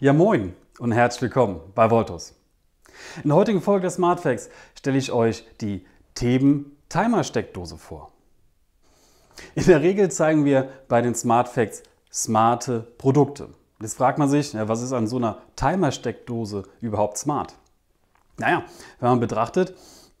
Ja moin und herzlich willkommen bei Voltos. In der heutigen Folge der Smartfacts stelle ich euch die Theben Timer Steckdose vor. In der Regel zeigen wir bei den Smartfacts smarte Produkte. Jetzt fragt man sich, ja, was ist an so einer Timer Steckdose überhaupt smart? Naja, wenn man betrachtet,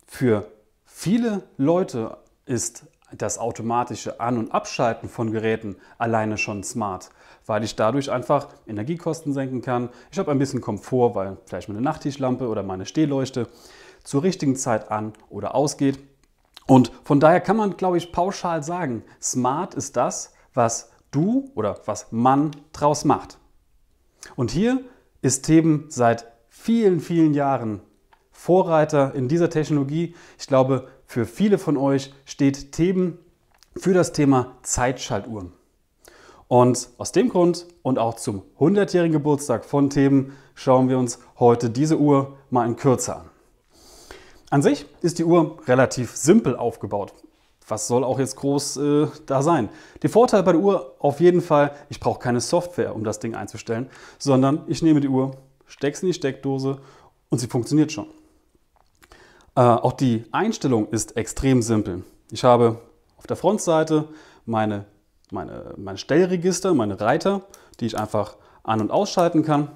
für viele Leute ist das automatische An- und Abschalten von Geräten alleine schon smart, weil ich dadurch einfach Energiekosten senken kann. Ich habe ein bisschen Komfort, weil vielleicht meine Nachttischlampe oder meine Stehleuchte zur richtigen Zeit an- oder ausgeht. Und von daher kann man, glaube ich, pauschal sagen, smart ist das, was du oder was man draus macht. Und hier ist Theben seit vielen, vielen Jahren Vorreiter in dieser Technologie. Ich glaube, für viele von euch steht Theben für das Thema Zeitschaltuhren. Und aus dem Grund und auch zum 100-jährigen Geburtstag von Theben schauen wir uns heute diese Uhr mal in Kürze an. An sich ist die Uhr relativ simpel aufgebaut. Was soll auch jetzt groß äh, da sein? Der Vorteil bei der Uhr auf jeden Fall, ich brauche keine Software, um das Ding einzustellen, sondern ich nehme die Uhr, stecke sie in die Steckdose und sie funktioniert schon. Äh, auch die Einstellung ist extrem simpel. Ich habe auf der Frontseite meine, meine, mein Stellregister, meine Reiter, die ich einfach an- und ausschalten kann.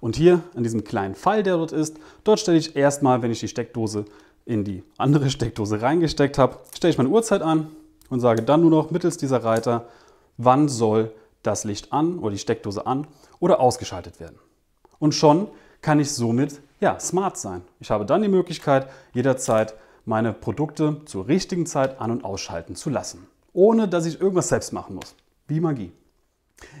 Und hier an diesem kleinen Pfeil, der dort ist, dort stelle ich erstmal, wenn ich die Steckdose in die andere Steckdose reingesteckt habe, stelle ich meine Uhrzeit an und sage dann nur noch mittels dieser Reiter, wann soll das Licht an oder die Steckdose an oder ausgeschaltet werden. Und schon kann ich somit ja, smart sein. Ich habe dann die Möglichkeit, jederzeit meine Produkte zur richtigen Zeit an- und ausschalten zu lassen, ohne dass ich irgendwas selbst machen muss. Wie Magie.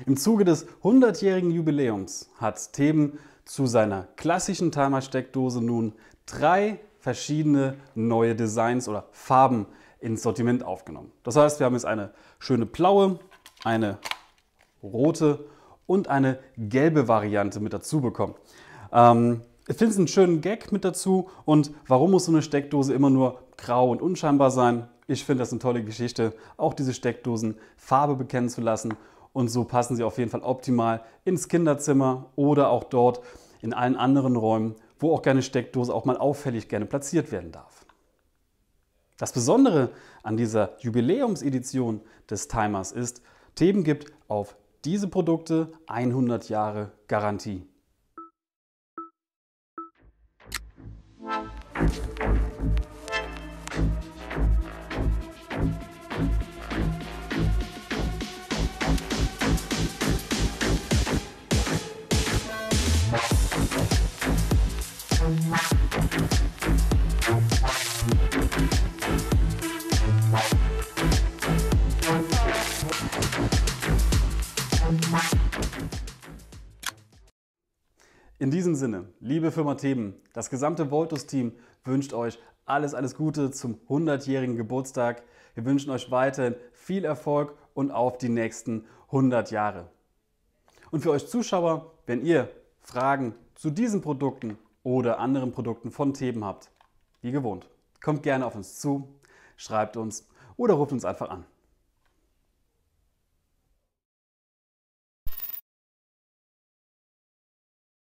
Im Zuge des 100-jährigen Jubiläums hat Theben zu seiner klassischen Timer-Steckdose nun drei verschiedene neue Designs oder Farben ins Sortiment aufgenommen. Das heißt, wir haben jetzt eine schöne blaue, eine rote und eine gelbe Variante mit dazu bekommen. Ähm, ich finde es einen schönen Gag mit dazu und warum muss so eine Steckdose immer nur grau und unscheinbar sein? Ich finde das eine tolle Geschichte, auch diese Steckdosen Farbe bekennen zu lassen und so passen sie auf jeden Fall optimal ins Kinderzimmer oder auch dort in allen anderen Räumen, wo auch gerne Steckdose auch mal auffällig gerne platziert werden darf. Das Besondere an dieser Jubiläumsedition des Timers ist, Theben gibt auf diese Produkte 100 Jahre Garantie. In diesem Sinne, liebe Firma Theben, das gesamte Voltus-Team wünscht euch alles, alles Gute zum 100-jährigen Geburtstag. Wir wünschen euch weiterhin viel Erfolg und auf die nächsten 100 Jahre. Und für euch Zuschauer, wenn ihr Fragen zu diesen Produkten oder anderen Produkten von Theben habt, wie gewohnt, kommt gerne auf uns zu, schreibt uns oder ruft uns einfach an.